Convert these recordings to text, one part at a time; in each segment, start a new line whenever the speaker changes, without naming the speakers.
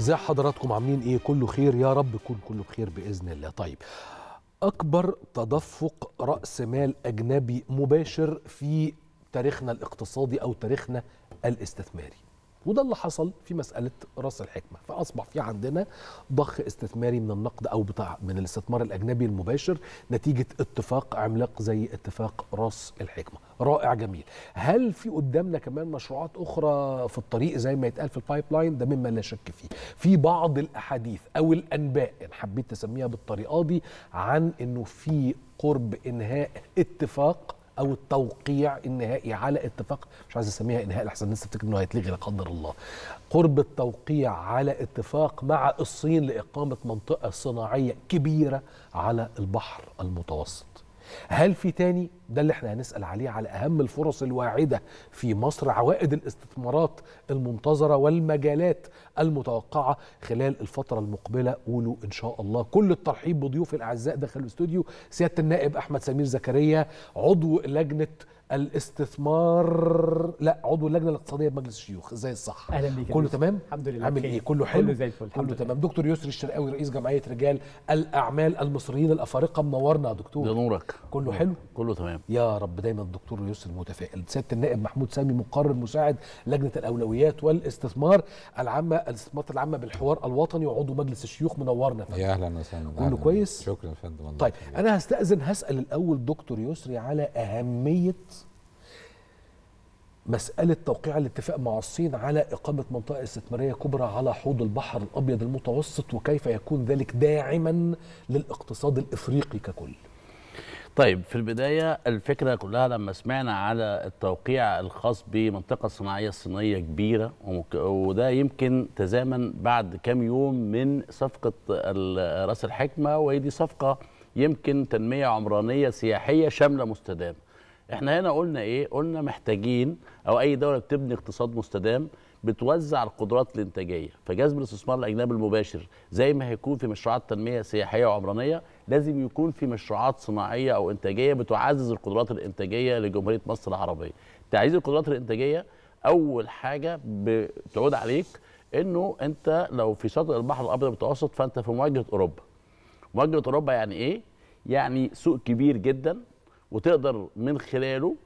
ازي حضراتكم عاملين ايه كله خير يا رب يكون كله بخير باذن الله طيب اكبر تدفق راس مال اجنبي مباشر في تاريخنا الاقتصادي او تاريخنا الاستثماري وده اللي حصل في مساله راس الحكمه فاصبح في عندنا ضخ استثماري من النقد او بتاع من الاستثمار الاجنبي المباشر نتيجه اتفاق عملاق زي اتفاق راس الحكمه رائع جميل هل في قدامنا كمان مشروعات اخرى في الطريق زي ما يتقال في البايب لاين ده مما لا شك فيه في بعض الاحاديث او الانباء ان حبيت تسميها بالطريقه دي عن انه في قرب انهاء اتفاق او التوقيع النهائي على اتفاق مش عايز اسميها انهاء لحسن الناس تفتكر انه هيتلغي لا قدر الله قرب التوقيع على اتفاق مع الصين لاقامه منطقه صناعيه كبيره على البحر المتوسط هل في تاني ده اللي احنا هنسال عليه على اهم الفرص الواعده في مصر عوائد الاستثمارات المنتظره والمجالات المتوقعه خلال الفتره المقبله قولوا ان شاء الله كل الترحيب بضيوف الاعزاء داخل الاستوديو سياده النائب احمد سمير زكريا عضو لجنه الاستثمار لا عضو اللجنه الاقتصاديه بمجلس الشيوخ ازاي الصح اهلا بيك كله تمام الحمد لله عامل ايه كله حلو كله زي الفل كله تمام دكتور يسري الشرقاوي رئيس جمعيه رجال الاعمال المصريين الافارقه منورنا يا دكتور ده نورك كله حلو كله تمام يا رب دايما الدكتور يسري متفائل سياده النائب محمود سامي مقرر مساعد لجنه الاولويات والاستثمار العامه الاستثمارات العامه بالحوار الوطني وعضو مجلس الشيوخ منورنا يا
اهلا وسهلا كله كويس شكرا يا فندم طيب
انا هستاذن هسال الاول دكتور يسري على اهميه مسألة توقيع الاتفاق مع الصين على إقامة منطقة استثمارية كبرى على حوض البحر الأبيض المتوسط وكيف يكون ذلك داعما للاقتصاد الإفريقي ككل
طيب في البداية الفكرة كلها لما سمعنا على التوقيع الخاص بمنطقة صناعية صينية كبيرة وده يمكن تزامن بعد كام يوم من صفقة رأس الحكمة وهي دي صفقة يمكن تنمية عمرانية سياحية شاملة مستدامة احنا هنا قلنا ايه قلنا محتاجين او اي دوله بتبني اقتصاد مستدام بتوزع القدرات الانتاجيه فجذب الاستثمار الاجنبي المباشر زي ما هيكون في مشروعات تنميه سياحيه وعمرانيه لازم يكون في مشروعات صناعيه او انتاجيه بتعزز القدرات الانتاجيه لجمهوريه مصر العربيه تعزيز القدرات الانتاجيه اول حاجه بتعود عليك انه انت لو في شاطئ البحر الابيض المتوسط فانت في مواجهه اوروبا مواجهه اوروبا يعني ايه يعني سوق كبير جدا وتقدر من خلاله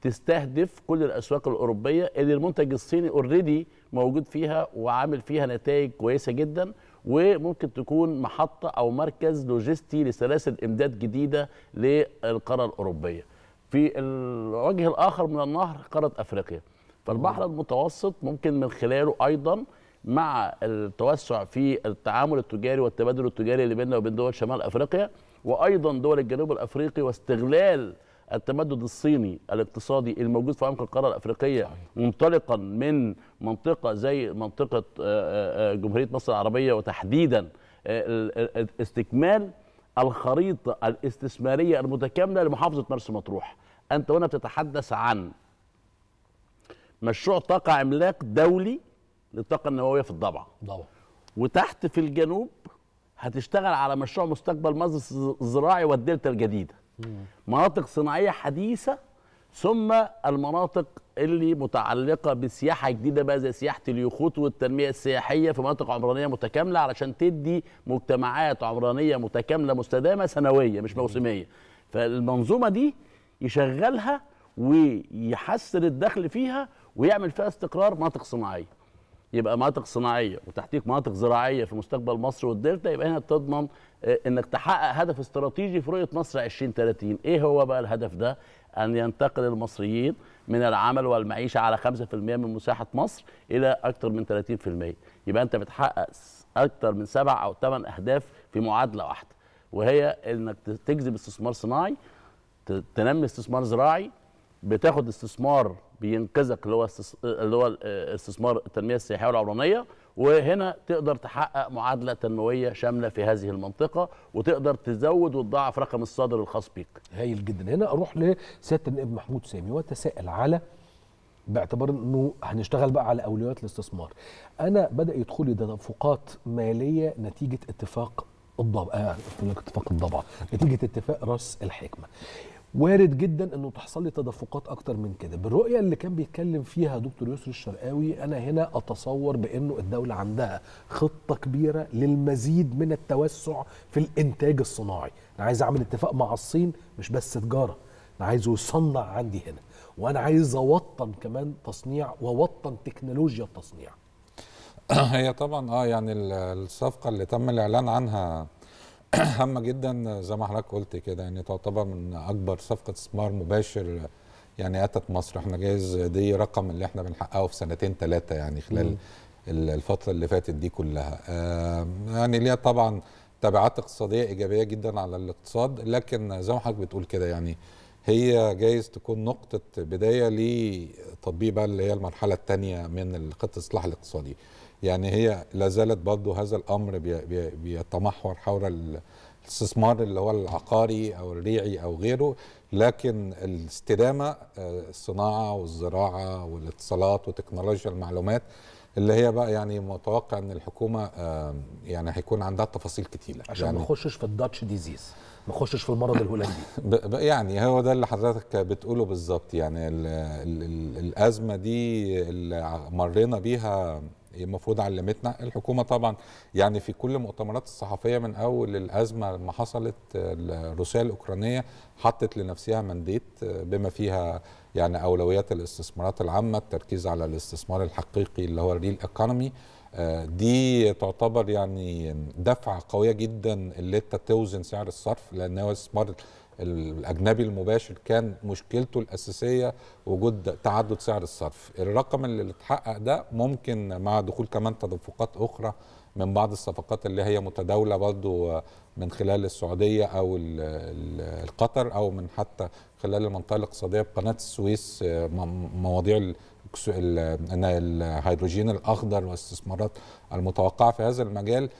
تستهدف كل الاسواق الاوروبيه اللي المنتج الصيني اوريدي موجود فيها وعامل فيها نتائج كويسه جدا وممكن تكون محطه او مركز لوجستي لسلاسل امداد جديده للقاره الاوروبيه. في الوجه الاخر من النهر قاره افريقيا. فالبحر المتوسط ممكن من خلاله ايضا مع التوسع في التعامل التجاري والتبادل التجاري اللي بيننا وبين دول شمال افريقيا وايضا دول الجنوب الافريقي واستغلال التمدد الصيني الاقتصادي الموجود في عمق القاره الافريقيه منطلقا من منطقه زي منطقه آه، آه، آه، جمهوريه مصر العربيه وتحديدا استكمال الخريطه الاستثماريه المتكامله لمحافظه مرسى مطروح انت هنا بتتحدث عن مشروع طاقه عملاق دولي للطاقه النوويه في الضبعه وتحت في الجنوب هتشتغل على مشروع مستقبل مصر الزراعي والدلتا الجديده مناطق صناعيه حديثه ثم المناطق اللي متعلقه بسياحه جديده بقى زي سياحه اليخوت والتنميه السياحيه في مناطق عمرانيه متكامله علشان تدي مجتمعات عمرانيه متكامله مستدامه سنويه مش موسميه فالمنظومه دي يشغلها ويحسن الدخل فيها ويعمل فيها استقرار مناطق صناعيه يبقى مناطق صناعيه وتحتيك مناطق زراعيه في مستقبل مصر والدلتا يبقى هنا بتضمن آه، انك تحقق هدف استراتيجي في رؤيه مصر 2030 ايه هو بقى الهدف ده ان ينتقل المصريين من العمل والمعيشه على 5% من مساحه مصر الى اكثر من 30% يبقى انت بتحقق اكثر من سبع او ثمان اهداف في معادله واحده وهي انك تجذب استثمار صناعي تنمي استثمار زراعي بتاخد استثمار بينقذك اللي هو اللي هو استثمار التنميه السياحيه والعمرانيه وهنا تقدر تحقق معادله تنمويه شامله في هذه المنطقه وتقدر تزود وتضاعف رقم الصادر الخاص بيك.
هايل جدا هنا اروح لسياده النائب محمود سامي واتساءل على باعتبار انه هنشتغل بقى على اولويات الاستثمار. انا بدا يدخل لي تدفقات ماليه نتيجه اتفاق الضبع آه، اتفاق الضبع نتيجه اتفاق راس الحكمه. وارد جدا انه تحصل لي تدفقات اكتر من كده بالرؤيه اللي كان بيتكلم فيها دكتور يسر الشرقاوي انا هنا اتصور بانه الدوله عندها خطه كبيره للمزيد من التوسع في الانتاج الصناعي انا عايز اعمل اتفاق مع الصين مش بس تجاره انا عايزه يصنع عندي هنا وانا عايز اوطن كمان تصنيع واوطن تكنولوجيا التصنيع
هي طبعا اه يعني الصفقه اللي تم الاعلان عنها هامه جدا زي ما حضرتك قلت كده يعني تعتبر من اكبر صفقه استثمار مباشر يعني اتت مصر احنا جايز دي رقم اللي احنا بنحققه في سنتين ثلاثه يعني خلال م. الفتره اللي فاتت دي كلها يعني ليها طبعا تبعات اقتصاديه ايجابيه جدا على الاقتصاد لكن زي ما حضرتك بتقول كده يعني هي جايز تكون نقطه بدايه لتطبيق بقى اللي هي المرحله الثانيه من خطه الاصلاح الاقتصادي يعني هي لا زالت برضه هذا الامر بيتمحور حول الاستثمار اللي هو العقاري او الريعي او غيره لكن الاستدامه آه، الصناعه والزراعه والاتصالات وتكنولوجيا المعلومات اللي هي بقى يعني متوقع ان الحكومه آه، يعني هيكون عندها تفاصيل كتيره
عشان يعني ما نخشش في الداتش ديزيز ما نخشش في المرض الهولندي
يعني هو ده اللي حضرتك بتقوله بالظبط يعني الـ الـ الـ الازمه دي اللي مرينا بيها المفروض علمتنا الحكومه طبعا يعني في كل المؤتمرات الصحفيه من اول الازمه لما حصلت الروسيه الاوكرانيه حطت لنفسها منديت بما فيها يعني اولويات الاستثمارات العامه التركيز على الاستثمار الحقيقي اللي هو الريل ايكونومي آه، دي تعتبر يعني دفعه قويه جدا اللي انت توزن سعر الصرف لان هو استثمار الاجنبي المباشر كان مشكلته الاساسيه وجود تعدد سعر الصرف الرقم اللي اتحقق ده ممكن مع دخول كمان تدفقات اخرى من بعض الصفقات اللي هي متداوله برضو من خلال السعوديه او القطر او من حتى خلال المنطقه الاقتصاديه بقناه السويس مواضيع الهيدروجين الاخضر والاستثمارات المتوقعه في هذا المجال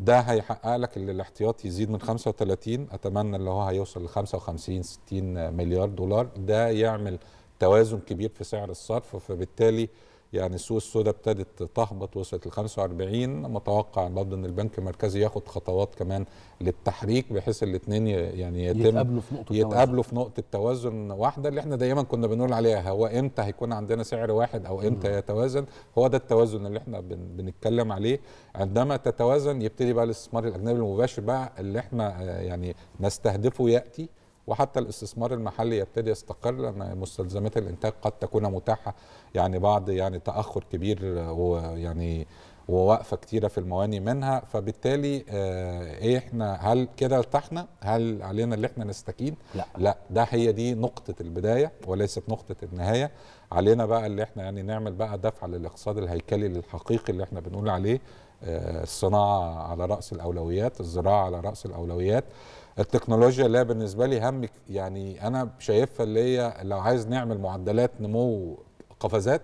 ده هيحقق لك اللي الاحتياطي يزيد من 35 اتمنى اللي هو هيوصل ل 55 60 مليار دولار ده يعمل توازن كبير في سعر الصرف فبالتالي يعني السوق السوداء ابتدت تهبط وصلت ل 45 متوقع برضه ان البنك المركزي ياخد خطوات كمان للتحريك بحيث الاثنين يعني يتم يتقابلوا في نقطه يتقابلوا في نقطه توازن واحده اللي احنا دايما كنا بنقول عليها هو امتى هيكون عندنا سعر واحد او امتى يتوازن هو ده التوازن اللي احنا بن بنتكلم عليه عندما تتوازن يبتدي بقى الاستثمار الاجنبي المباشر بقى اللي احنا آه، يعني نستهدفه ياتي وحتى الاستثمار المحلي يبتدي يستقر لان مستلزمات الانتاج قد تكون متاحه يعني بعض يعني تاخر كبير آه، ويعني ووقفه كتيره في المواني منها فبالتالي آه ايه احنا هل كده ارتحنا؟ هل علينا اللي احنا نستكين؟ لا لا ده هي دي نقطه البدايه وليست نقطه النهايه علينا بقى اللي احنا يعني نعمل بقى دفعه للاقتصاد الهيكلي الحقيقي اللي احنا بنقول عليه آه، الصناعه على راس الاولويات، الزراعه على راس الاولويات، التكنولوجيا اللي هي بالنسبه لي هم يعني انا شايفها اللي هي لو عايز نعمل معدلات نمو قفزات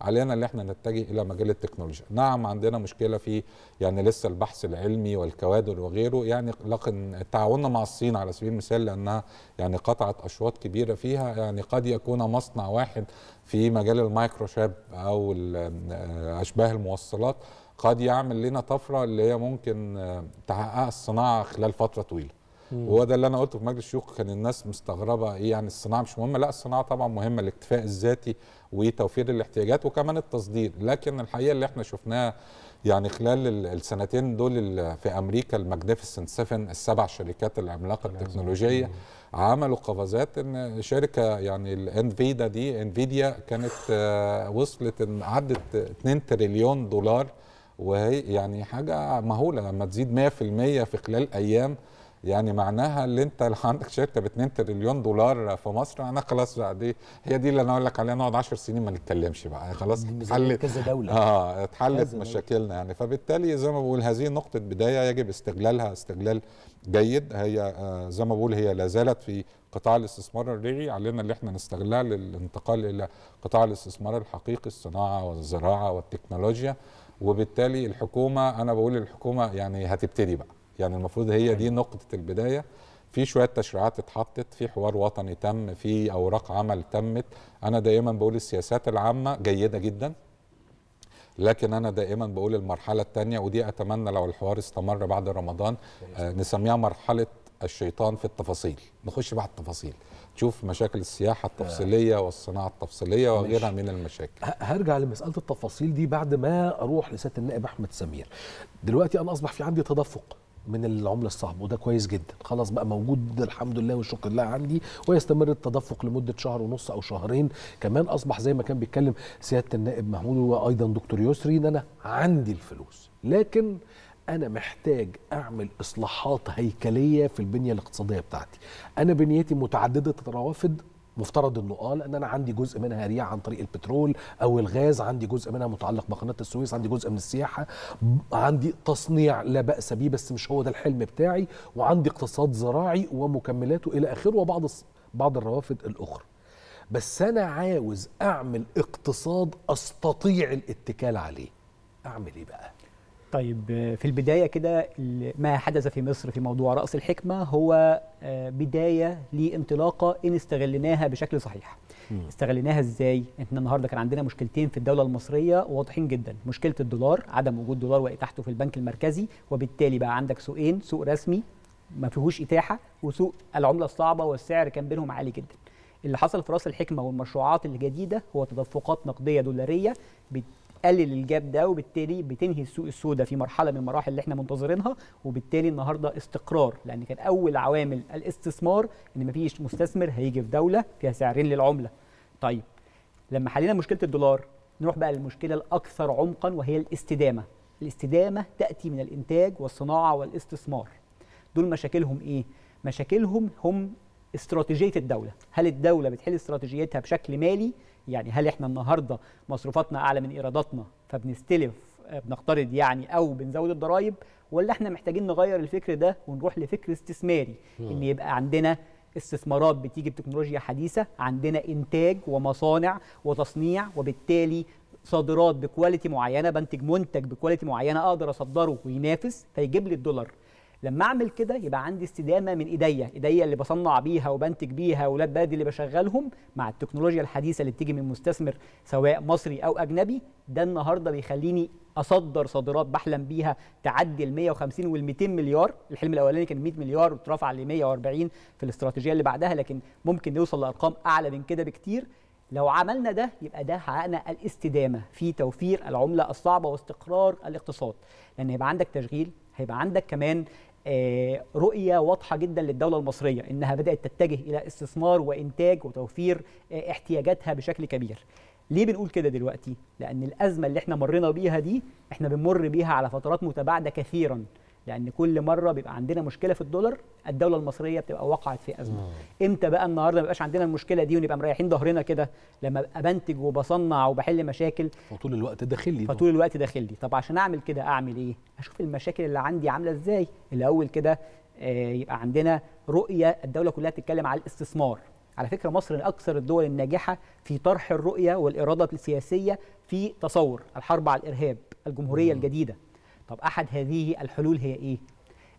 علينا اللي احنا نتجه الى مجال التكنولوجيا نعم عندنا مشكله في يعني لسه البحث العلمي والكوادر وغيره يعني لكن تعاوننا مع الصين على سبيل المثال لانها يعني قطعت اشواط كبيره فيها يعني قد يكون مصنع واحد في مجال المايكروشاب او آه، اشباه الموصلات قد يعمل لنا طفره اللي هي ممكن آه، تحققها الصناعه خلال فتره طويله وهو ده اللي انا قلته في مجلس الشيوخ كان الناس مستغربه ايه يعني الصناعه مش مهمه لا الصناعه طبعا مهمه الاكتفاء الذاتي وتوفير الاحتياجات وكمان التصدير لكن الحقيقه اللي احنا شفناها يعني خلال السنتين دول في امريكا الماجنيفيسنت 7 السبع شركات العملاقه التكنولوجيه عملوا قفزات ان شركه يعني الانفيدا دي انفيديا كانت آه، وصلت ان عدت 2 تريليون دولار وهي يعني حاجه مهوله لما تزيد 100% في خلال ايام يعني معناها اللي انت لو عندك شركه ب 2 تريليون دولار في مصر انا خلاص بقى دي هي دي اللي انا اقول لك عليها نقعد 10 سنين ما نتكلمش بقى يعني خلاص اتحلت كذا دوله اه اتحلت مشاكلنا يعني فبالتالي زي ما بقول هذه نقطه بدايه يجب استغلالها استغلال جيد هي آه، زي ما بقول هي لا زالت في قطاع الاستثمار الريعي علينا اللي احنا نستغلها للانتقال الى قطاع الاستثمار الحقيقي الصناعه والزراعه والتكنولوجيا وبالتالي الحكومه انا بقول الحكومه يعني هتبتدي بقى يعني المفروض هي دي أيوة. نقطه البدايه في شويه تشريعات اتحطت في حوار وطني تم في اوراق عمل تمت انا دائما بقول السياسات العامه جيده جدا لكن انا دائما بقول المرحله الثانيه ودي اتمنى لو الحوار استمر بعد رمضان آه نسميها مرحله الشيطان في التفاصيل نخش بقى التفاصيل تشوف مشاكل السياحه التفصيليه آه. والصناعه التفصيليه وغيرها من المشاكل
هرجع لمساله التفاصيل دي بعد ما اروح لسياده النائب احمد سمير دلوقتي انا اصبح في عندي تدفق من العمله الصعبه وده كويس جدا خلاص بقى موجود الحمد لله والشكر لله عندي ويستمر التدفق لمده شهر ونص او شهرين كمان اصبح زي ما كان بيتكلم سياده النائب محمود وايضا دكتور يسري ان انا عندي الفلوس لكن انا محتاج اعمل اصلاحات هيكليه في البنيه الاقتصاديه بتاعتي انا بنيتي متعدده الروافد مفترض انه اه لان انا عندي جزء منها ريع عن طريق البترول او الغاز عندي جزء منها متعلق بقناه السويس عندي جزء من السياحه عندي تصنيع لا باس به بس مش هو ده الحلم بتاعي وعندي اقتصاد زراعي ومكملاته الى اخره وبعض بعض الروافد الاخرى بس انا عاوز اعمل اقتصاد
استطيع الاتكال عليه
اعمل ايه بقى
طيب في البدايه كده ما حدث في مصر في موضوع راس الحكمه هو آه، بدايه لانطلاقه ان استغلناها بشكل صحيح مم. استغلناها ازاي احنا النهارده كان عندنا مشكلتين في الدوله المصريه واضحين جدا مشكله الدولار عدم وجود دولار واتاحته في البنك المركزي وبالتالي بقى عندك سوقين سوق رسمي ما فيهوش اتاحه وسوق العمله الصعبه والسعر كان بينهم عالي جدا اللي حصل في راس الحكمه والمشروعات الجديده هو تدفقات نقديه دولاريه بتقلل الجاب ده وبالتالي بتنهي السوق السوداء في مرحله من المراحل اللي احنا منتظرينها وبالتالي النهارده استقرار لان كان اول عوامل الاستثمار ان مفيش مستثمر هيجي في دوله فيها سعرين للعمله طيب لما حلينا مشكله الدولار نروح بقى للمشكله الاكثر عمقا وهي الاستدامه الاستدامه تاتي من الانتاج والصناعه والاستثمار دول مشاكلهم ايه مشاكلهم هم استراتيجيه الدوله هل الدوله بتحل استراتيجيتها بشكل مالي يعني هل احنا النهارده مصروفاتنا اعلى من ايراداتنا فبنستلف بنقترض يعني او بنزود الضرائب ولا احنا محتاجين نغير الفكر ده ونروح لفكر استثماري ان يبقى عندنا استثمارات بتيجي بتكنولوجيا حديثه عندنا انتاج ومصانع وتصنيع وبالتالي صادرات بكواليتي معينه بنتج منتج بكواليتي معينه اقدر اصدره وينافس فيجيب لي الدولار لما اعمل كده يبقى عندي استدامه من ايديا ايديا اللي بصنع بيها وبنتج بيها ولاد بلدي اللي بشغلهم مع التكنولوجيا الحديثه اللي بتيجي من مستثمر سواء مصري او اجنبي ده النهارده بيخليني اصدر صادرات بحلم بيها تعدي ال 150 وال 200 مليار الحلم الاولاني كان 100 مليار وترفع ل 140 في الاستراتيجيه اللي بعدها لكن ممكن نوصل لارقام اعلى من كده بكتير لو عملنا ده يبقى ده حققنا الاستدامه في توفير العمله الصعبه واستقرار الاقتصاد لان يبقى عندك تشغيل هيبقى عندك كمان آه، رؤية واضحة جدا للدولة المصرية إنها بدأت تتجه إلى استثمار وإنتاج وتوفير آه، احتياجاتها بشكل كبير ليه بنقول كده دلوقتي؟ لأن الأزمة اللي احنا مرينا بيها دي احنا بنمر بيها على فترات متباعدة كثيرا لان كل مره بيبقى عندنا مشكله في الدولار الدوله المصريه بتبقى وقعت في ازمه امتى بقى النهارده ما يبقاش عندنا المشكله دي ونبقى مريحين ظهرنا كده لما ابقى بنتج وبصنع وبحل مشاكل فطول الوقت داخلي فطول الوقت داخلي طب عشان اعمل كده اعمل ايه اشوف المشاكل اللي عندي عامله ازاي الاول كده آه، يبقى عندنا رؤيه الدوله كلها تتكلم على الاستثمار على فكره مصر من اكثر الدول الناجحه في طرح الرؤيه والاراده السياسيه في تصور الحرب على الارهاب الجمهوريه الجديده طب أحد هذه الحلول هي إيه؟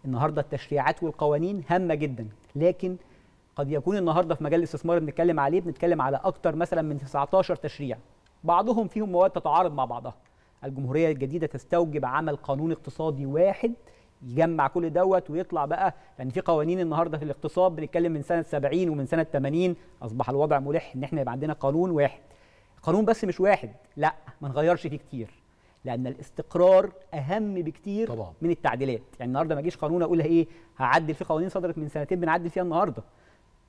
النهاردة التشريعات والقوانين هامة جدا لكن قد يكون النهاردة في مجال الاستثمار اللي بنتكلم عليه بنتكلم على أكتر مثلا من 19 تشريع بعضهم فيهم مواد تتعارض مع بعضها الجمهورية الجديدة تستوجب عمل قانون اقتصادي واحد يجمع كل دوت ويطلع بقى يعني في قوانين النهارده في الاقتصاد بنتكلم من سنه 70 ومن سنه 80 اصبح الوضع ملح ان احنا يبقى عندنا قانون واحد قانون بس مش واحد لا ما نغيرش فيه كتير لان الاستقرار اهم بكتير طبعا. من التعديلات يعني النهارده ما اجيش قانون اقول ايه هعدل في قوانين صدرت من سنتين بنعدل فيها النهارده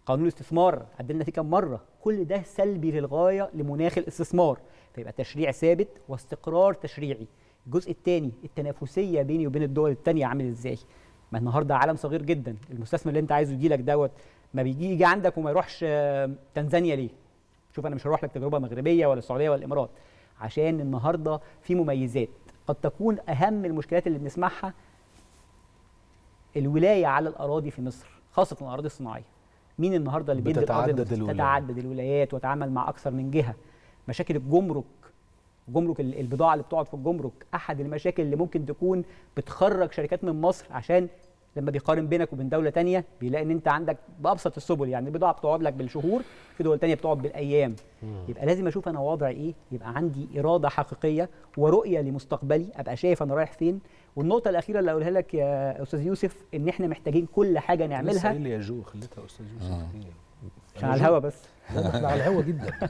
قانون الاستثمار عدلنا فيه كم مره كل ده سلبي للغايه لمناخ الاستثمار فيبقى تشريع ثابت واستقرار تشريعي الجزء الثاني التنافسيه بيني وبين الدول الثانيه عامل ازاي ما النهارده عالم صغير جدا المستثمر اللي انت عايزه يجي لك دوت ما بيجي يجي عندك وما يروحش آه، تنزانيا ليه شوف انا مش هروح لك تجربه مغربيه ولا السعوديه ولا الامارات عشان النهارده في مميزات قد تكون اهم المشكلات اللي بنسمعها الولايه على الاراضي في مصر خاصه الاراضي الصناعيه مين النهارده اللي بيدي الاراضي تتعدد الولايات وتعامل مع اكثر من جهه مشاكل الجمرك جمرك البضاعه اللي بتقعد في الجمرك احد المشاكل اللي ممكن تكون بتخرج شركات من مصر عشان لما بيقارن بينك وبين دوله تانية بيلاقي ان انت عندك بابسط السبل يعني البضاعه بتقعد لك بالشهور في دول تانية بتقعد بالايام مم. يبقى لازم اشوف انا وضعي ايه يبقى عندي اراده حقيقيه ورؤيه لمستقبلي ابقى شايف انا رايح فين والنقطه الاخيره اللي اقولها لك يا استاذ يوسف ان احنا محتاجين كل حاجه نعملها لسه يا جو خليتها استاذ يوسف عشان آه. إيه؟ على الهوا بس احنا على الهوا جدا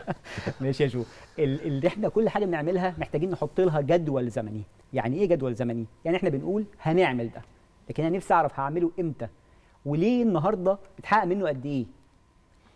ماشي يا جو اللي احنا كل حاجه بنعملها محتاجين نحط لها جدول زمني يعني ايه جدول زمني يعني احنا بنقول هنعمل ده لكن انا نفسي اعرف هعمله امتى وليه النهارده اتحقق منه قد ايه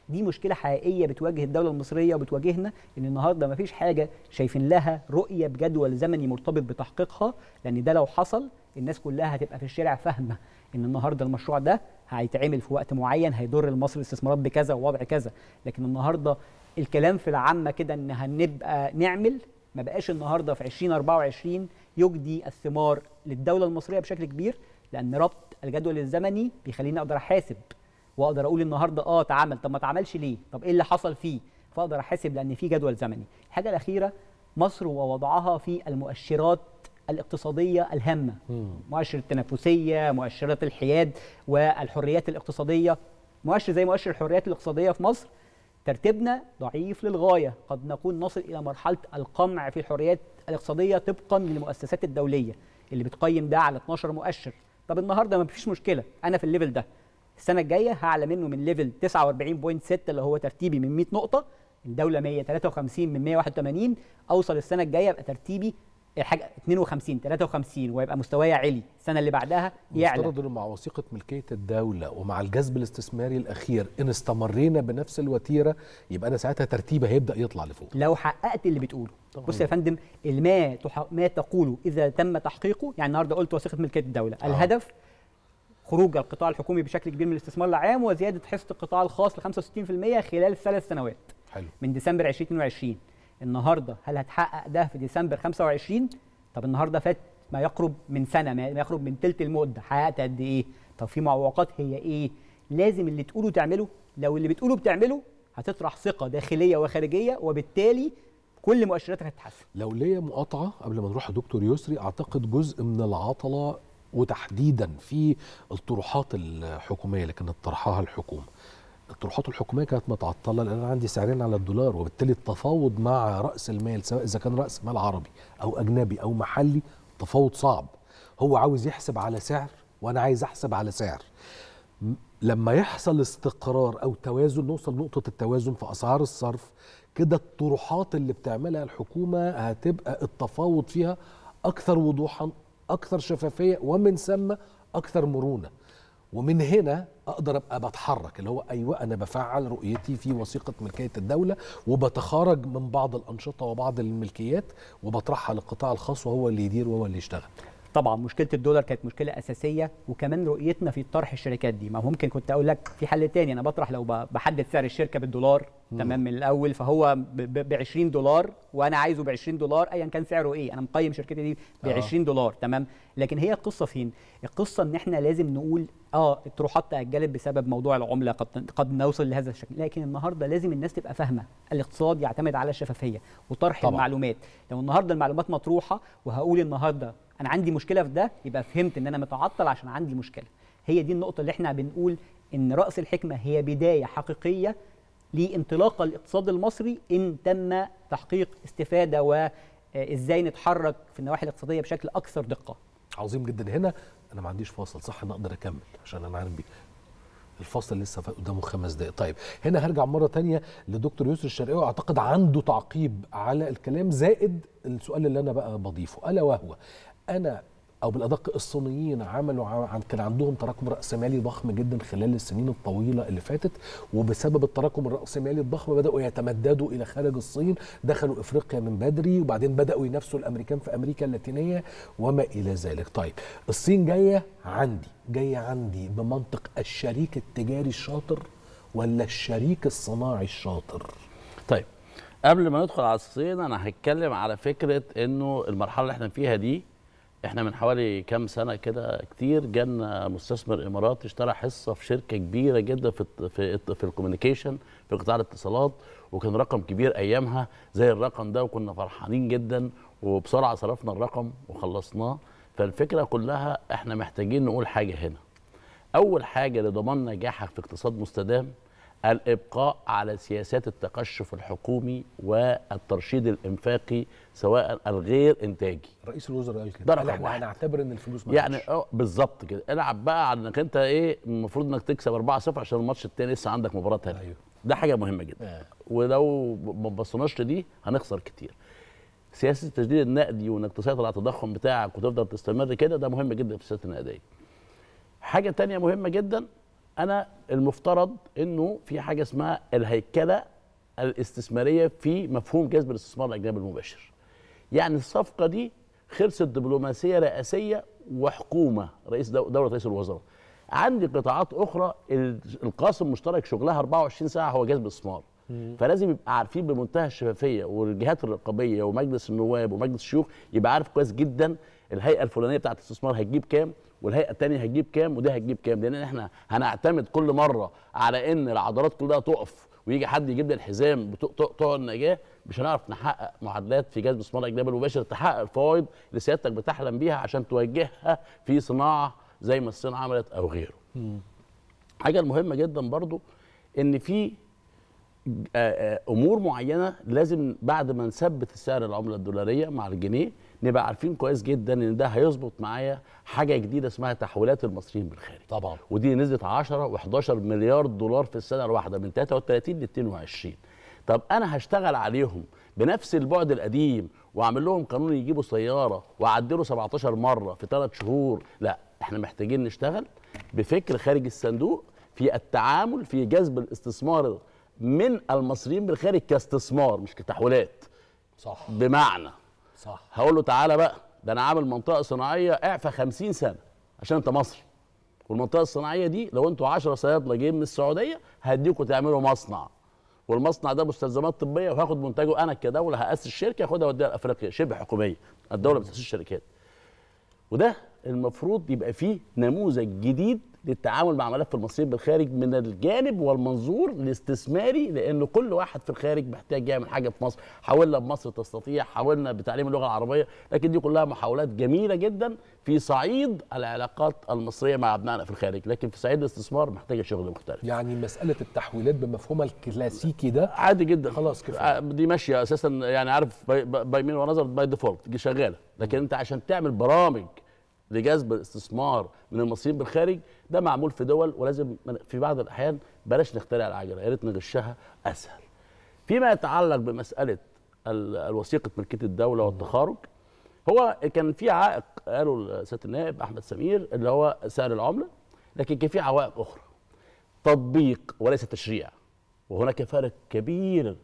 دي مشكله حقيقيه بتواجه الدوله المصريه وبتواجهنا ان النهارده مفيش حاجه شايفين لها رؤيه بجدول زمني مرتبط بتحقيقها لان ده لو حصل الناس كلها هتبقى في الشارع فاهمه ان النهارده المشروع ده هيتعمل في وقت معين هيضر المصري الاستثمارات بكذا ووضع كذا لكن النهارده الكلام في العامه كده ان هنبقى نعمل ما بقاش النهارده في 2024 يجدي الثمار للدوله المصريه بشكل كبير لان ربط الجدول الزمني بيخليني اقدر احاسب واقدر اقول النهارده اه اتعمل طب ما اتعملش ليه طب ايه اللي حصل فيه فاقدر احاسب لان في جدول زمني الحاجه الاخيره مصر ووضعها في المؤشرات الاقتصاديه الهامه مؤشر التنافسيه مؤشرات الحياد والحريات الاقتصاديه مؤشر زي مؤشر الحريات الاقتصاديه في مصر ترتيبنا ضعيف للغايه قد نكون نصل الى مرحله القمع في الحريات الاقتصاديه طبقا للمؤسسات الدوليه اللي بتقيم ده على 12 مؤشر طب النهارده ما فيش مشكله انا في الليفل ده السنه الجايه هعلى منه من ليفل 49.6 اللي هو ترتيبي من 100 نقطه الدوله 153 من 181 اوصل السنه الجايه ابقى ترتيبي الحاجه 52 53 ويبقى مستوايا علي السنه اللي بعدها يعلى مفترض
انه مع وثيقه ملكيه الدوله ومع الجذب الاستثماري الاخير ان استمرينا
بنفس الوتيره يبقى انا ساعتها ترتيبه هيبدا يطلع لفوق لو حققت اللي بتقوله طبعا. بص يا فندم ما ما تقوله اذا تم تحقيقه يعني النهارده قلت وثيقه ملكيه الدوله آه. الهدف خروج القطاع الحكومي بشكل كبير من الاستثمار العام وزياده حصه القطاع الخاص ل 65% خلال ثلاث سنوات حلو. من ديسمبر 2022 النهارده هل هتحقق ده في ديسمبر 25 طب النهارده فات ما يقرب من سنه ما يقرب من ثلث المده حققت قد ايه طب في معوقات هي ايه لازم اللي تقوله تعمله لو اللي بتقوله بتعمله هتطرح ثقه داخليه وخارجيه وبالتالي كل مؤشراتك هتتحسن
لو ليا مقاطعه قبل ما نروح لدكتور يسري اعتقد جزء من العطله وتحديدا في الطروحات الحكوميه اللي كانت طرحها الحكومه الطروحات الحكوميه كانت متعطله لان انا عندي سعرين على الدولار وبالتالي التفاوض مع راس المال سواء اذا كان راس مال عربي او اجنبي او محلي تفاوض صعب هو عاوز يحسب على سعر وانا عايز احسب على سعر لما يحصل استقرار او توازن نوصل نقطه التوازن في اسعار الصرف كده الطروحات اللي بتعملها الحكومه هتبقى التفاوض فيها اكثر وضوحا اكثر شفافيه ومن ثم اكثر مرونه ومن هنا اقدر ابقى بتحرك اللي هو ايوه انا بفعل رؤيتي في وثيقه ملكيه الدوله وبتخارج من بعض الانشطه وبعض الملكيات
وبطرحها للقطاع الخاص وهو اللي يدير وهو اللي يشتغل طبعا مشكله الدولار كانت مشكله اساسيه وكمان رؤيتنا في طرح الشركات دي ما ممكن كنت اقول لك في حل تاني انا بطرح لو بحدد سعر الشركه بالدولار مم. تمام من الاول فهو ب 20 دولار وانا عايزه ب 20 دولار ايا كان سعره ايه انا مقيم شركتي دي ب 20 آه. دولار تمام لكن هي القصه فين القصه ان احنا لازم نقول اه الطروحات تاجلت بسبب موضوع العمله قد قد نوصل لهذا الشكل لكن النهارده لازم الناس تبقى فاهمه الاقتصاد يعتمد على الشفافيه وطرح طبعا. المعلومات لو النهارده المعلومات مطروحه وهقول النهارده انا عندي مشكله في ده يبقى فهمت ان انا متعطل عشان عندي مشكله هي دي النقطه اللي احنا بنقول ان راس الحكمه هي بدايه حقيقيه لانطلاق الاقتصاد المصري ان تم تحقيق استفاده وازاي آه، نتحرك في النواحي الاقتصاديه بشكل اكثر دقه
عظيم جدا هنا انا ما عنديش فاصل صح انا اقدر اكمل عشان انا عارف بيه الفاصل لسه قدامه خمس دقائق طيب هنا هرجع مرة تانية لدكتور يوسف الشرقاوي أعتقد عنده تعقيب على الكلام زائد السؤال اللي أنا بقى بضيفه ألا وهو انا او بالادق الصينيين عملوا عن كان عندهم تراكم راسمالي ضخم جدا خلال السنين الطويله اللي فاتت وبسبب التراكم الراسمالي الضخم بداوا يتمددوا الى خارج الصين دخلوا افريقيا من بدري وبعدين بداوا ينافسوا الامريكان في امريكا اللاتينيه وما الى ذلك طيب الصين جايه عندي جايه عندي بمنطق الشريك التجاري الشاطر ولا الشريك الصناعي الشاطر
طيب قبل ما ندخل على الصين انا هتكلم على فكره انه المرحله اللي احنا فيها دي احنا من حوالي كام سنه كده كتير جالنا مستثمر اماراتي اشترى حصه في شركه كبيره جدا في في في الكوميونيكيشن في قطاع الاتصالات وكان رقم كبير ايامها زي الرقم ده وكنا فرحانين جدا وبسرعه صرفنا الرقم وخلصناه فالفكره كلها احنا محتاجين نقول حاجه هنا اول حاجه لضمان نجاحك في اقتصاد مستدام الابقاء على سياسات التقشف الحكومي والترشيد الانفاقي سواء الغير انتاجي رئيس الوزراء قال كده احنا
هنعتبر ان الفلوس ما يعني اه
بالظبط كده العب بقى على انك انت ايه المفروض انك تكسب 4-0 عشان الماتش التاني لسه عندك مباراه تانيه أيوه. ده حاجه مهمه جدا آه. ولو ما بصيناش لدي هنخسر كتير سياسه التجديد النقدي وانك تسيطر على التضخم بتاعك وتفضل تستمر كده ده مهم جدا في السياسه النقديه حاجه تانية مهمه جدا انا المفترض انه في حاجه اسمها الهيكله الاستثماريه في مفهوم جذب الاستثمار الاجنبي المباشر يعني الصفقه دي خلصت دبلوماسيه رئاسيه وحكومه رئيس دوله رئيس الوزراء عندي قطاعات اخرى القاسم المشترك شغلها 24 ساعه هو جذب الاستثمار فلازم يبقى عارفين بمنتهى الشفافيه والجهات الرقابيه ومجلس النواب ومجلس الشيوخ يبقى عارف كويس جدا الهيئه الفلانيه بتاعه الاستثمار هتجيب كام والهيئه الثانيه هتجيب كام وده هتجيب كام لان احنا هنعتمد كل مره على ان العضلات كلها تقف ويجي حد يجيب لنا الحزام بتوع النجاه مش هنعرف نحقق معادلات في جذب استثمار اجنبي المباشر تحقق الفوائد اللي سيادتك بتحلم بيها عشان توجهها في صناعه زي ما الصين عملت او غيره. حاجه المهمه جدا برضو ان في آه، آه، امور معينه لازم بعد ما نثبت سعر العمله الدولاريه مع الجنيه نبقى عارفين كويس جدا ان ده هيظبط معايا حاجه جديده اسمها تحويلات المصريين بالخارج طبعا ودي نزلت 10 و11 مليار دولار في السنه الواحده من 33 ل 22 طب انا هشتغل عليهم بنفس البعد القديم واعمل لهم قانون يجيبوا سياره واعدله 17 مره في ثلاث شهور لا احنا محتاجين نشتغل بفكر خارج الصندوق في التعامل في جذب الاستثمار من المصريين بالخارج كاستثمار مش كتحويلات صح بمعنى صح هقول له تعالى بقى ده انا عامل منطقه صناعيه اعفى 50 سنه عشان انت مصري والمنطقه الصناعيه دي لو انتوا 10 صيادله جايين من السعوديه هديكوا تعملوا مصنع والمصنع ده مستلزمات طبيه وهاخد منتجه انا كدوله هاسس شركه هاخدها اوديها لافريقيا شبه حكوميه الدوله بتاسس الشركات وده المفروض يبقى فيه نموذج جديد للتعامل مع ملف المصريين بالخارج من الجانب والمنظور الاستثماري لان كل واحد في الخارج محتاج يعمل حاجه في مصر حاولنا بمصر تستطيع حاولنا بتعليم اللغه العربيه لكن دي كلها محاولات جميله جدا في صعيد العلاقات المصريه مع ابنائنا في الخارج لكن في صعيد الاستثمار محتاجه شغل مختلف يعني مساله التحويلات بمفهومها الكلاسيكي ده عادي جدا خلاص كفايه آه، دي ماشيه اساسا يعني عارف باي مين ونظر باي ديفولت دي شغاله لكن انت عشان تعمل برامج لجذب الاستثمار من المصريين بالخارج ده معمول في دول ولازم في بعض الاحيان بلاش نخترع العجله يا ريت نغشها اسهل. فيما يتعلق بمساله الوثيقه ملكيه الدوله والتخارج هو كان في عائق قاله سياده النائب احمد سمير اللي هو سعر العمله لكن كان في عوائق اخرى تطبيق وليس تشريع وهناك فرق كبير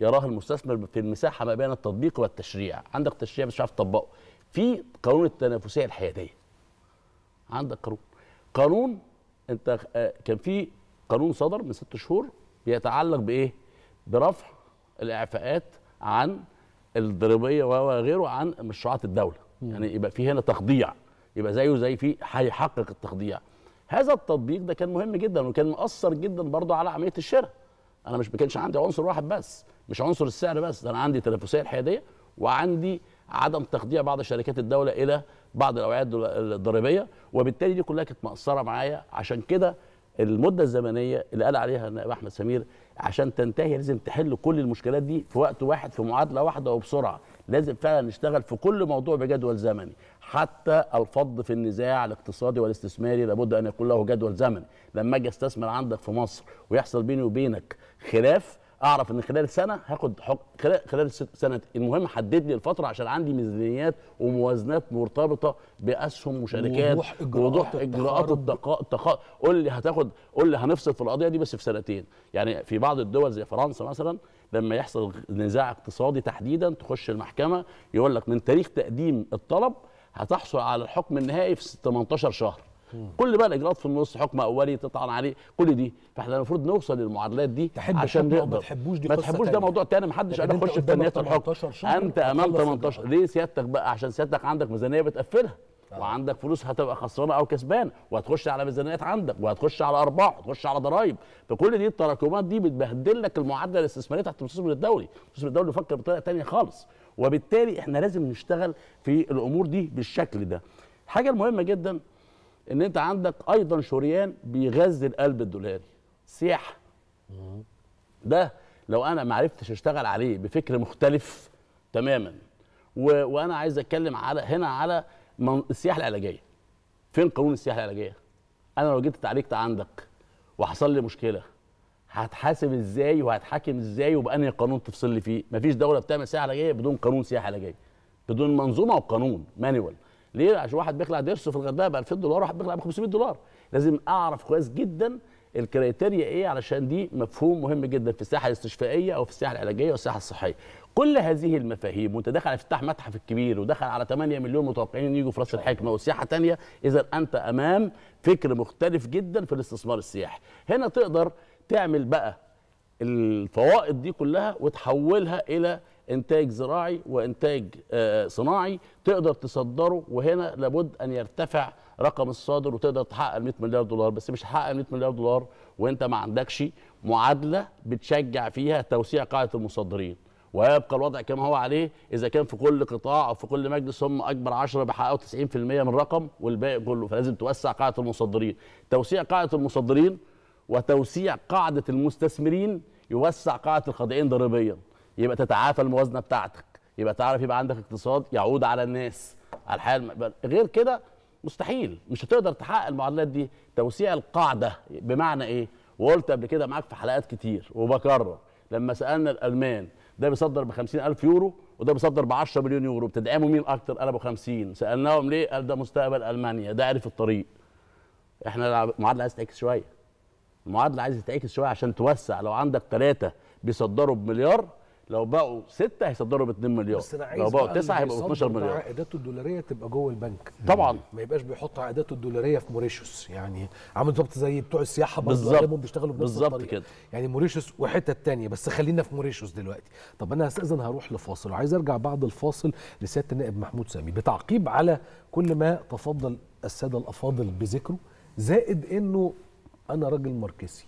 يراه المستثمر في المساحه ما بين التطبيق والتشريع عندك تشريع مش عارف تطبقه في قانون التنافسيه الحياديه عندك قانون قانون انت آه، كان في قانون صدر من ست شهور بيتعلق بايه برفع الاعفاءات عن الضريبيه وغيره عن مشروعات الدوله م. يعني يبقى في هنا تخضيع يبقى زيه زي في هيحقق التخضيع هذا التطبيق ده كان مهم جدا وكان مؤثر جدا برضه على عمليه الشراء انا مش ما كانش عندي عنصر واحد بس مش عنصر السعر بس ده انا عندي تنافسيه الحياديه وعندي عدم تخضيع بعض شركات الدوله الى بعض الاوعيه الضريبيه وبالتالي دي كلها كانت مقصره معايا عشان كده المده الزمنيه اللي قال عليها النائب احمد سمير عشان تنتهي لازم تحل كل المشكلات دي في وقت واحد في معادله واحده وبسرعه لازم فعلا نشتغل في كل موضوع بجدول زمني حتى الفض في النزاع الاقتصادي والاستثماري لابد ان يكون له جدول زمني لما اجي استثمر عندك في مصر ويحصل بيني وبينك خلاف اعرف ان خلال سنه هاخد حق خلال, خلال سنه المهم حدد لي الفتره عشان عندي ميزانيات وموازنات مرتبطه باسهم وشركات وضوح اجراءات وضوح اجراءات قول لي هتاخد قول لي هنفصل في القضيه دي بس في سنتين يعني في بعض الدول زي فرنسا مثلا لما يحصل نزاع اقتصادي تحديدا تخش المحكمه يقول لك من تاريخ تقديم الطلب هتحصل على الحكم النهائي في 18 شهر كل بقى الاجراءات في النص حكم اولي تطعن عليه كل دي فاحنا المفروض نوصل للمعادلات دي تحب عشان نقدر ما تحبوش دي ما تحبوش ده موضوع تاني محدش قال يخش في فنيات الحكم انت امام 18 ليه سيادتك بقى عشان سيادتك عندك ميزانيه بتقفلها آه. وعندك فلوس هتبقى خسرانه او كسبان وهتخش على ميزانيات عندك وهتخش على ارباح وهتخش على ضرائب فكل دي التراكمات دي بتبهدل لك المعادله الاستثماريه تحت المستثمر الدولي المستثمر الدولي بيفكر بطريقه ثانيه خالص وبالتالي احنا لازم نشتغل في الامور دي بالشكل ده الحاجه المهمه جدا ان انت عندك ايضا شريان بيغذي القلب الدولاري سياحه ده لو انا ما عرفتش اشتغل عليه بفكر مختلف تماما و... وانا عايز اتكلم على هنا على من... السياحه العلاجيه فين قانون السياحه العلاجيه انا لو جيت اتعالجت عندك وحصل لي مشكله هتحاسب ازاي وهتحاكم ازاي وبانهي قانون تفصل لي فيه مفيش دوله بتعمل سياحه علاجيه بدون قانون سياحه علاجيه بدون منظومه وقانون مانيوال ليه عشان واحد بيخلع ضرسه في الغردقه ب 2000 دولار واحد بيخلع ب 500 دولار لازم اعرف كويس جدا الكريتيريا ايه علشان دي مفهوم مهم جدا في الساحه الاستشفائيه او في الساحه العلاجيه او الساحه الصحيه كل هذه المفاهيم وانت داخل على افتتاح متحف الكبير ودخل على 8 مليون متوقعين يجوا في راس الحكمه وسياحه ثانيه اذا انت امام فكر مختلف جدا في الاستثمار السياحي هنا تقدر تعمل بقى الفوائد دي كلها وتحولها الى انتاج زراعي وانتاج آه، صناعي تقدر تصدره وهنا لابد ان يرتفع رقم الصادر وتقدر تحقق ال 100 مليار دولار بس مش هتحقق 100 مليار دولار وانت ما عندكش معادله بتشجع فيها توسيع قاعده المصدرين ويبقى الوضع كما هو عليه اذا كان في كل قطاع او في كل مجلس هم اكبر 10 بيحققوا 90% من الرقم والباقي كله فلازم توسع قاعده المصدرين توسيع قاعده المصدرين وتوسيع قاعده المستثمرين يوسع قاعده الخاضعين ضريبيا يبقى تتعافى الموازنه بتاعتك يبقى تعرف يبقى عندك اقتصاد يعود على الناس على الحال غير كده مستحيل مش هتقدر تحقق المعادلات دي توسيع القاعده بمعنى ايه وقلت قبل كده معاك في حلقات كتير وبكرر لما سالنا الالمان ده بيصدر ب 50000 يورو وده بيصدر ب 10 مليون يورو بتدعموا مين اكتر قال ابو 50 سالناهم ليه قال ده مستقبل المانيا ده عرف الطريق احنا المعادله عايز تعكس شويه المعادله عايز تعكس شويه عشان توسع لو عندك ثلاثه بيصدروا بمليار لو بقوا ستة هيصدروا ب 2 مليار بس أنا عايز لو بقوا تسعة هيبقوا ب 12 مليار
عائداته الدولارية تبقى جوه البنك طبعا ما يبقاش بيحط عائداته الدولارية في موريشيوس يعني عامل بالظبط زي بتوع السياحة بالظبط اغلبهم بيشتغلوا بنفس بالظبط كده يعني موريشيوس وحتة تانية بس خلينا في موريشيوس دلوقتي طب أنا هستأذن هروح لفاصل وعايز أرجع بعد الفاصل لسيادة النائب محمود سامي بتعقيب على كل ما تفضل السادة الأفاضل بذكره زائد إنه أنا راجل ماركسي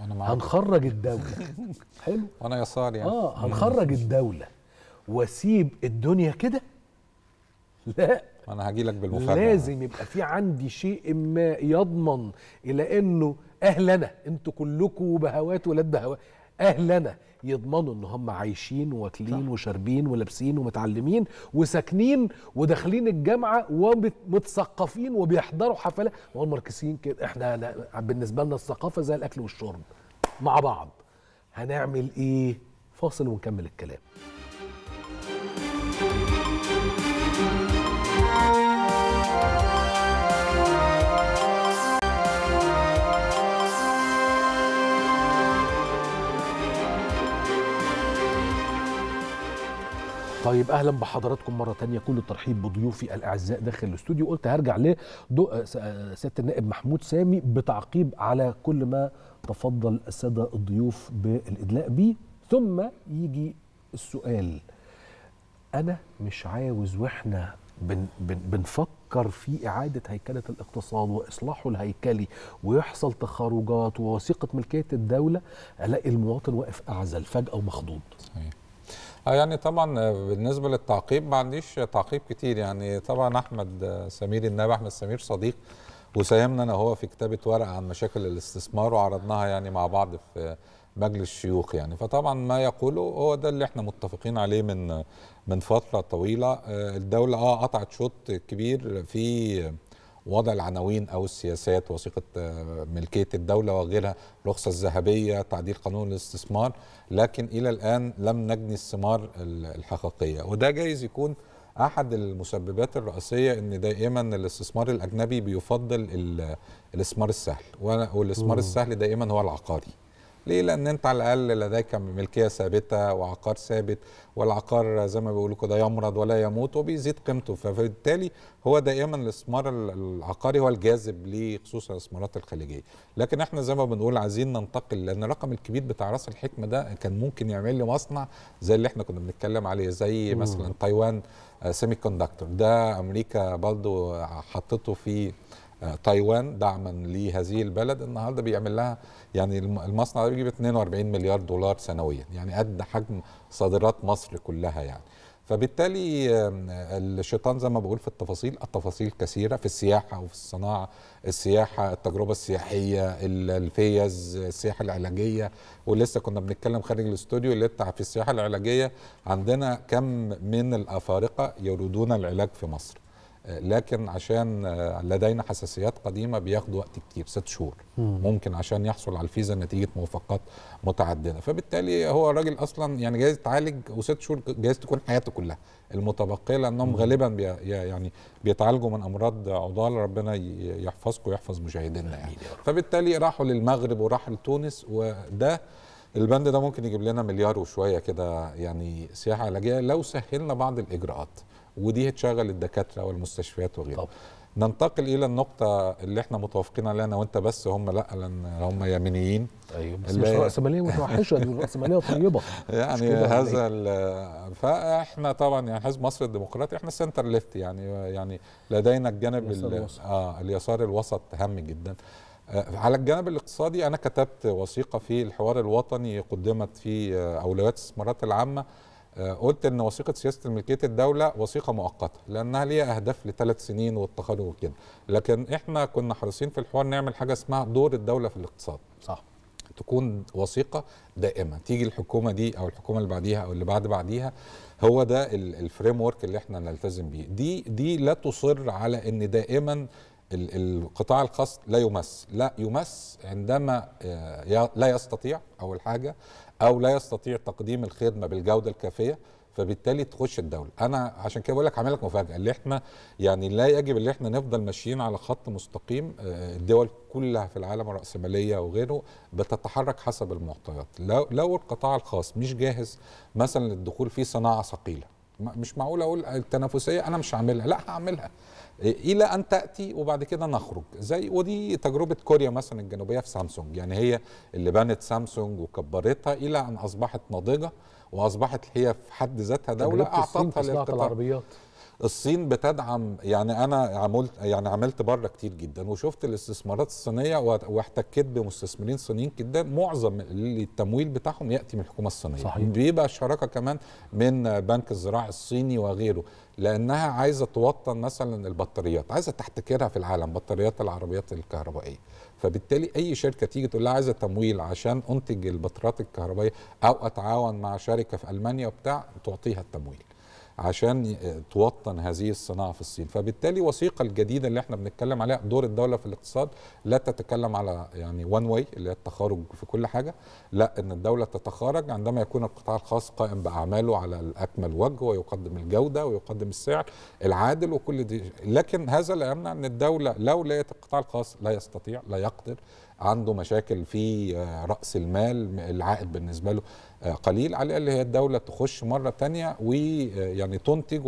هنخرج الدوله حلو
وانا يسار يعني اه هنخرج
الدوله واسيب الدنيا كده لا
انا هاجي لك بالمفاجاه لازم
يبقى في عندي شيء ما يضمن الى انه اهلنا انتوا كلكم بهوات ولاد بهوات اهلنا يضمنوا ان هم عايشين واكلين وشاربين ولابسين ومتعلمين وساكنين وداخلين الجامعه ومتثقفين وبيحضروا حفلات هو الماركسيين كده احنا بالنسبه لنا الثقافه زي الاكل والشرب مع بعض هنعمل ايه فاصل ونكمل الكلام طيب اهلا بحضراتكم مره تانية كل الترحيب بضيوفي الاعزاء داخل الاستوديو قلت هرجع لسياده آه، آه، النائب محمود سامي بتعقيب على كل ما تفضل الساده الضيوف بالادلاء بيه ثم يجي السؤال انا مش عاوز واحنا بن بن بنفكر في إعادة هيكلة الاقتصاد وإصلاحه الهيكلي ويحصل تخرجات ووثيقة ملكية الدولة ألاقي المواطن واقف أعزل فجأة ومخضوض صحيح.
آه، يعني طبعا آه، بالنسبه للتعقيب ما عنديش تعقيب كتير يعني طبعا احمد آه، سمير النابي احمد سمير صديق وساهمنا انا هو في كتابه ورقه عن مشاكل الاستثمار وعرضناها يعني مع بعض في مجلس الشيوخ يعني فطبعا ما يقوله هو ده اللي احنا متفقين عليه من من فتره طويله الدوله اه قطعت شوط كبير في وضع العناوين او السياسات وثيقه آه، ملكيه الدوله وغيرها الرخصه الذهبيه تعديل قانون الاستثمار لكن الى الان لم نجني الثمار الحقيقيه وده جايز يكون احد المسببات الرئيسيه ان دائما الاستثمار الاجنبي بيفضل الاستثمار السهل والاستثمار السهل دائما هو العقاري ليه لان انت على الاقل لديك ملكيه ثابته وعقار ثابت والعقار زي ما بيقولوا كده يمرض ولا يموت وبيزيد قيمته فبالتالي هو دائما الاستثمار العقاري هو الجاذب ليه خصوصا الاستثمارات الخليجيه لكن احنا زي ما بنقول عايزين ننتقل لان الرقم الكبير بتاع راس الحكمه ده كان ممكن يعمل لي مصنع زي اللي احنا كنا بنتكلم عليه زي مثلا تايوان سيمي آه، كوندكتور ده امريكا برضه حطته في تايوان دعما لهذه البلد النهارده بيعمل لها يعني المصنع ده بيجيب 42 مليار دولار سنويا يعني قد حجم صادرات مصر كلها يعني فبالتالي الشيطان زي ما بقول في التفاصيل التفاصيل كثيرة في السياحة وفي الصناعة السياحة التجربة السياحية الفيز السياحة العلاجية ولسه كنا بنتكلم خارج الاستوديو اللي في السياحة العلاجية عندنا كم من الأفارقة يريدون العلاج في مصر لكن عشان آه، لدينا حساسيات قديمه بياخد وقت كتير ست شهور ممكن عشان يحصل على الفيزا نتيجه موافقات متعدده فبالتالي هو الراجل اصلا يعني جايز يتعالج وست شهور جايز تكون حياته كلها المتبقيه لانهم غالبا بي يعني بيتعالجوا من امراض عضال ربنا يحفظكم ويحفظ مشاهدينا يعني فبالتالي راحوا للمغرب وراحوا لتونس وده البند ده ممكن يجيب لنا مليار وشويه كده يعني سياحه علاجيه لو سهلنا بعض الاجراءات ودي هتشغل الدكاتره والمستشفيات وغيره ننتقل الى النقطه اللي احنا متوافقين عليها انا وانت بس هم لا لان هم يمينيين ايوه بس مش راسماليه متوحشه دي
راسماليه طيبه يعني, إيه؟ يعني هذا
فاحنا طبعا يعني حزب مصر الديمقراطي احنا سنتر ليفت يعني يعني لدينا الجانب الوسط. اه اليسار الوسط هام جدا آه على الجانب الاقتصادي انا كتبت وثيقه في الحوار الوطني قدمت في آه، اولويات الاستثمارات العامه آه، قلت ان وثيقه سياسه ملكيه الدوله وثيقه مؤقته لانها ليها اهداف لثلاث سنين والتخرج وكده لكن احنا كنا حريصين في الحوار نعمل حاجه اسمها دور الدوله في الاقتصاد صح تكون وثيقه دائمه تيجي الحكومه دي او الحكومه اللي بعديها او اللي بعد بعديها هو ده الفريم ورك اللي احنا نلتزم بيه دي دي لا تصر على ان دائما القطاع الخاص لا يمس لا يمس عندما آه، لا يستطيع اول حاجه او لا يستطيع تقديم الخدمه بالجوده الكافيه فبالتالي تخش الدوله انا عشان كده بقول لك عامل لك مفاجاه اللي احنا يعني لا يجب اللي احنا نفضل ماشيين على خط مستقيم آه، الدول كلها في العالم الرأسمالية وغيره بتتحرك حسب المعطيات لو, لو القطاع الخاص مش جاهز مثلا للدخول في صناعة ثقيلة مش معقول اقول التنافسيه انا مش هعملها لا هعملها إيه، الى ان تاتي وبعد كده نخرج زي ودي تجربه كوريا مثلا الجنوبيه في سامسونج يعني هي اللي بنت سامسونج وكبرتها الى ان اصبحت ناضجه واصبحت هي في حد ذاتها دوله اعطتها للقطاع العربيات الصين بتدعم يعني انا عملت يعني عملت بره كتير جدا وشفت الاستثمارات الصينيه واحتكيت بمستثمرين صينيين جدا معظم التمويل بتاعهم ياتي من الحكومه الصينيه صحيح. بيبقى شراكه كمان من بنك الزراع الصيني وغيره لانها عايزه توطن مثلا البطاريات عايزه تحتكرها في العالم بطاريات العربيات الكهربائيه فبالتالي اي شركه تيجي تقول لها عايزه تمويل عشان انتج البطاريات الكهربائيه او اتعاون مع شركه في المانيا وبتاع تعطيها التمويل عشان توطن هذه الصناعه في الصين فبالتالي وثيقة الجديده اللي احنا بنتكلم عليها دور الدوله في الاقتصاد لا تتكلم على يعني وان واي اللي هي التخارج في كل حاجه لا ان الدوله تتخارج عندما يكون القطاع الخاص قائم باعماله على الاكمل وجه ويقدم الجوده ويقدم السعر العادل وكل دي لكن هذا لا يمنع ان الدوله لو لقيت القطاع الخاص لا يستطيع لا يقدر عنده مشاكل في آه، راس المال العائد بالنسبه له آه، قليل على الاقل هي الدوله تخش مره تانية ويعني آه، تنتج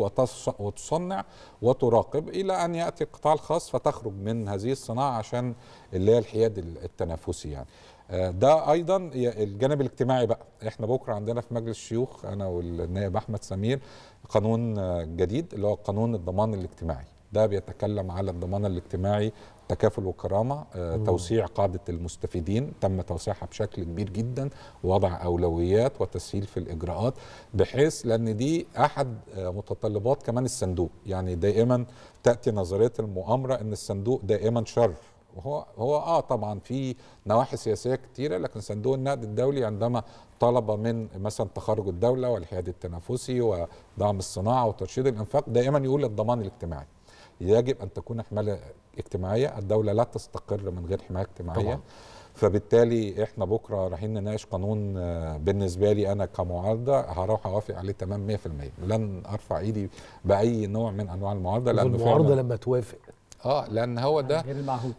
وتصنع وتراقب الى ان ياتي القطاع الخاص فتخرج من هذه الصناعه عشان اللي هي الحياد التنافسي يعني ده ايضا الجانب الاجتماعي بقى احنا بكره عندنا في مجلس الشيوخ انا والنائب احمد سمير قانون جديد اللي هو قانون الضمان الاجتماعي ده بيتكلم على الضمان الاجتماعي تكافل وكرامه آه، توسيع قاعده المستفيدين تم توسيعها بشكل كبير جدا ووضع اولويات وتسهيل في الاجراءات بحيث لان دي احد آه، متطلبات كمان الصندوق يعني دائما تاتي نظريه المؤامره ان الصندوق دائما شر وهو هو اه طبعا في نواحي سياسيه كثيره لكن صندوق النقد الدولي عندما طلب من مثلا تخرج الدوله والحياد التنافسي ودعم الصناعه وترشيد الانفاق دائما يقول الضمان الاجتماعي يجب ان تكون حمايه اجتماعيه الدوله لا تستقر من غير حمايه اجتماعيه طبعا. فبالتالي احنا بكره رايحين نناقش قانون آه، بالنسبه لي انا كمعارضه هروح اوافق عليه تمام 100% لن ارفع ايدي باي نوع من انواع المعارضه لان المعارضه لما توافق اه لان هو ده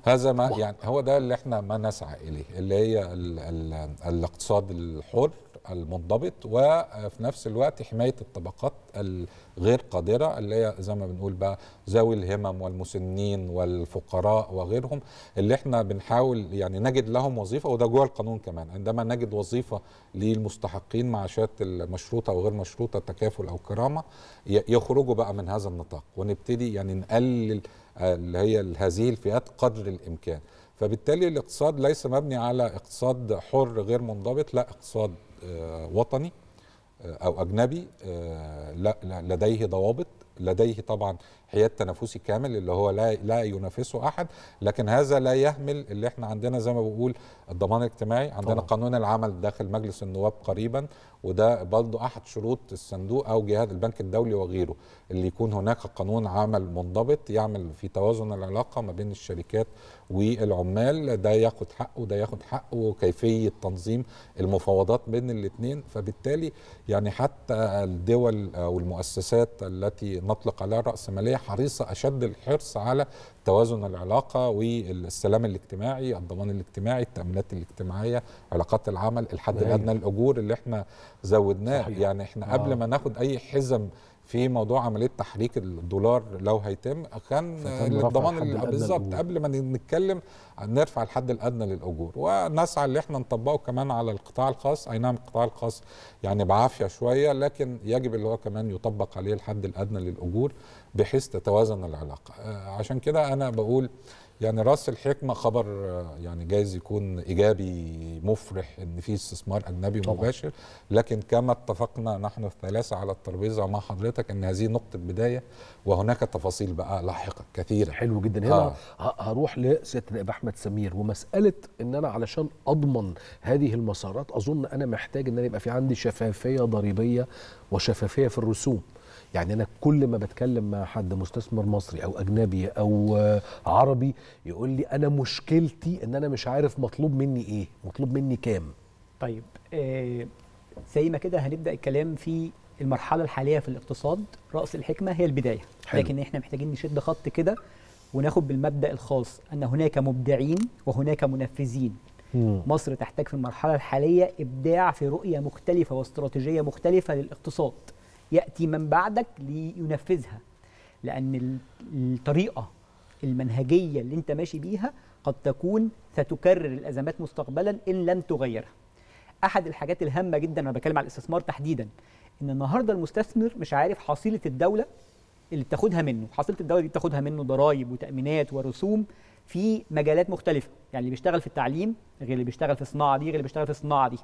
هذا ما يعني هو ده اللي احنا ما نسعى اليه اللي هي الـ الـ الاقتصاد الحر المنضبط وفي نفس الوقت حمايه الطبقات غير قادرة اللي هي زي ما بنقول بقى ذوي الهمم والمسنين والفقراء وغيرهم اللي احنا بنحاول يعني نجد لهم وظيفة وده جوه القانون كمان عندما نجد وظيفة للمستحقين معاشات المشروطة وغير مشروطة تكافل أو كرامة يخرجوا بقى من هذا النطاق ونبتدي يعني نقلل آه، اللي هي هذه الفئات قدر الإمكان فبالتالي الاقتصاد ليس مبني على اقتصاد حر غير منضبط لا اقتصاد آه، وطني آه، او اجنبي آه، لديه ضوابط لديه طبعا حياد تنافسي كامل اللي هو لا لا ينافسه احد لكن هذا لا يهمل اللي احنا عندنا زي ما بقول الضمان الاجتماعي عندنا طبعا. قانون العمل داخل مجلس النواب قريبا وده برضه احد شروط الصندوق او جهاز البنك الدولي وغيره اللي يكون هناك قانون عمل منضبط يعمل في توازن العلاقه ما بين الشركات والعمال ده ياخد حقه وده ياخد حقه وكيفيه تنظيم المفاوضات بين الاثنين فبالتالي يعني حتى الدول او المؤسسات التي نطلق عليها الراسماليه حريصه اشد الحرص على توازن العلاقه والسلام الاجتماعي، الضمان الاجتماعي، التامينات الاجتماعيه، علاقات العمل، الحد الادنى للاجور اللي احنا زودناه صحيح. يعني احنا آه. قبل ما ناخد اي حزم في موضوع عمليه تحريك الدولار لو هيتم كان الضمان بالظبط قبل ما نتكلم نرفع الحد الادنى للاجور ونسعى ان احنا نطبقه كمان على القطاع الخاص اي نعم القطاع الخاص يعني بعافيه شويه لكن يجب اللي هو كمان يطبق عليه الحد الادنى للاجور بحيث تتوازن العلاقه آه، عشان كده انا بقول يعني راس الحكمه خبر يعني جايز يكون ايجابي مفرح ان في استثمار اجنبي طبعا. مباشر لكن كما اتفقنا نحن الثلاثه على الترابيزه مع حضرتك ان هذه نقطه بدايه
وهناك تفاصيل بقى لاحقه كثيره حلو جدا هنا آه. هروح لسياده النائب احمد سمير ومساله ان انا علشان اضمن هذه المسارات اظن انا محتاج ان انا يبقى في عندي شفافيه ضريبيه وشفافيه في الرسوم يعني انا كل ما بتكلم مع حد مستثمر مصري او اجنبي او عربي يقول لي انا مشكلتي ان انا مش عارف مطلوب مني ايه مطلوب مني كام
طيب آه، زي ما كده هنبدا الكلام في المرحله الحاليه في الاقتصاد راس الحكمه هي البدايه حلو. لكن احنا محتاجين نشد خط كده وناخد بالمبدا الخاص ان هناك مبدعين وهناك منفذين مم. مصر تحتاج في المرحله الحاليه ابداع في رؤيه مختلفه واستراتيجيه مختلفه للاقتصاد ياتي من بعدك لينفذها لان الطريقه المنهجيه اللي انت ماشي بيها قد تكون ستكرر الازمات مستقبلا ان لم تغيرها احد الحاجات الهامه جدا انا بتكلم على الاستثمار تحديدا ان النهارده المستثمر مش عارف حصيله الدوله اللي بتاخدها منه حصيله الدوله دي بتاخدها منه ضرائب وتامينات ورسوم في مجالات مختلفه يعني اللي بيشتغل في التعليم غير اللي بيشتغل في الصناعه دي غير اللي بيشتغل في الصناعه دي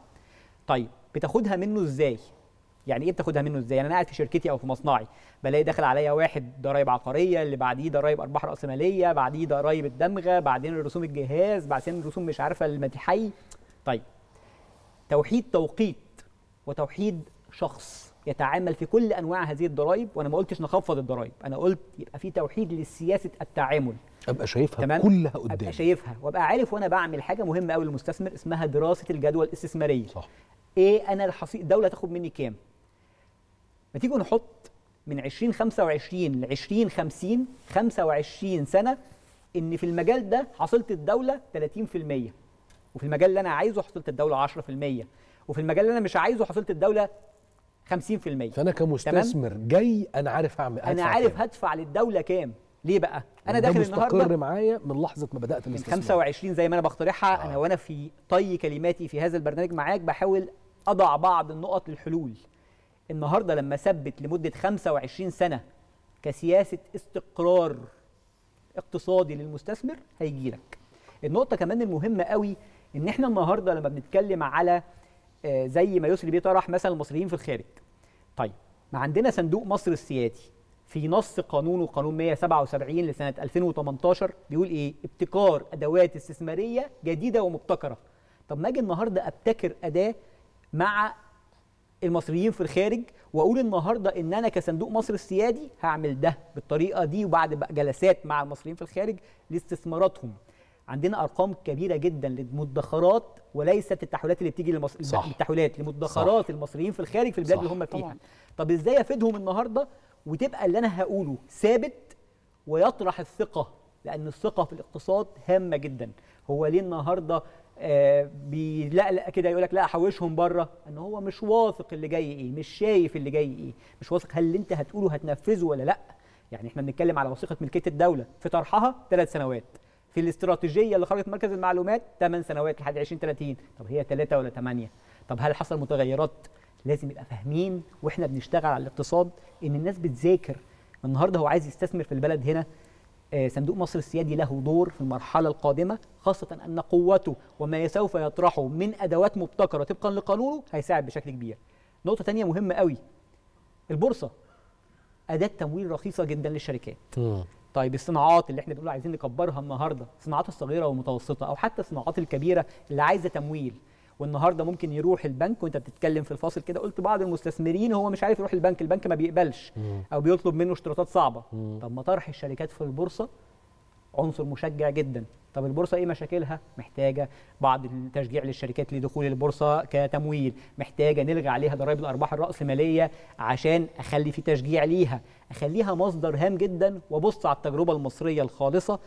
طيب بتاخدها منه ازاي يعني ايه بتاخدها منه ازاي يعني انا قاعد في شركتي او في مصنعي بلاقي داخل عليا واحد ضرايب عقاريه اللي بعديه ضرايب ارباح راس ماليه بعديه ضرايب الدمغه بعدين رسوم الجهاز بعدين رسوم مش عارفه المديحي طيب توحيد توقيت وتوحيد شخص يتعامل في كل انواع هذه الضرائب وانا ما قلتش نخفض الضرائب انا قلت يبقى في توحيد لسياسه التعامل ابقى شايفها تمام؟ كلها قدامي ابقى شايفها وابقى عارف وانا بعمل حاجه مهمه قوي للمستثمر اسمها دراسه الجدوى الاستثماريه صح ايه انا الحصي... الدوله تاخد مني كام ما تيجوا نحط من 2025 ل 2050 25 سنه ان في المجال ده حصلت الدوله 30% وفي المجال اللي انا عايزه حصلت الدوله 10% وفي المجال اللي انا مش عايزه حصلت الدوله 50% فانا كمستثمر تمام؟ جاي انا عارف اعمل انا عارف كام. هدفع للدوله كام ليه بقى انا داخل النهارده مستقر
معايا من لحظه ما بدات الاستثمار من
25 زي ما انا بقترحها آه. انا وانا في طي كلماتي في هذا البرنامج معاك بحاول اضع بعض النقط للحلول النهارده لما ثبت لمده 25 سنه كسياسه استقرار اقتصادي للمستثمر هيجي لك النقطه كمان المهمه قوي ان احنا النهارده لما بنتكلم على آه، زي ما يسري بيه طرح مثلا المصريين في الخارج طيب ما عندنا صندوق مصر السيادي في نص قانونه قانون 177 لسنه 2018 بيقول ايه ابتكار ادوات استثماريه جديده ومبتكره طب ما اجي النهارده ابتكر اداه مع المصريين في الخارج واقول النهارده ان انا كصندوق مصر السيادي هعمل ده بالطريقه دي وبعد بقى جلسات مع المصريين في الخارج لاستثماراتهم عندنا ارقام كبيره جدا للمدخرات وليست التحويلات اللي بتيجي لمصر صح. التحويلات لمدخرات صح. المصريين في الخارج في البلاد اللي هم فيها طبعا. طب ازاي افيدهم النهارده وتبقى اللي انا هقوله ثابت ويطرح الثقه لان الثقه في الاقتصاد هامه جدا هو ليه النهارده آه، بيلقلق كده يقول لك لا احوشهم بره ان هو مش واثق اللي جاي ايه مش شايف اللي جاي ايه مش واثق هل اللي انت هتقوله هتنفذه ولا لا يعني احنا بنتكلم على وثيقه ملكيه الدوله في طرحها ثلاث سنوات في الاستراتيجيه اللي خرجت مركز المعلومات ثمان سنوات لحد 2030 طب هي ثلاثه ولا ثمانيه طب هل حصل متغيرات لازم يبقى فاهمين واحنا بنشتغل على الاقتصاد ان الناس بتذاكر النهارده هو عايز يستثمر في البلد هنا آه، صندوق مصر السيادي له دور في المرحلة القادمة خاصة أن قوته وما سوف يطرحه من أدوات مبتكرة طبقا لقانونه هيساعد بشكل كبير نقطة تانية مهمة قوي البورصة أداة تمويل رخيصة جدا للشركات طيب الصناعات اللي احنا بنقول عايزين نكبرها النهارده الصناعات الصغيره والمتوسطه او حتى الصناعات الكبيره اللي عايزه تمويل والنهارده ممكن يروح البنك وانت بتتكلم في الفاصل كده قلت بعض المستثمرين هو مش عارف يروح البنك البنك ما بيقبلش او بيطلب منه اشتراطات صعبه طب ما طرح الشركات في البورصه عنصر مشجع جدا طب البورصه ايه مشاكلها محتاجه بعض التشجيع للشركات لدخول البورصه كتمويل محتاجه نلغي عليها ضرائب الارباح الراسماليه عشان اخلي في تشجيع ليها اخليها مصدر هام جدا وابص على التجربه المصريه الخالصه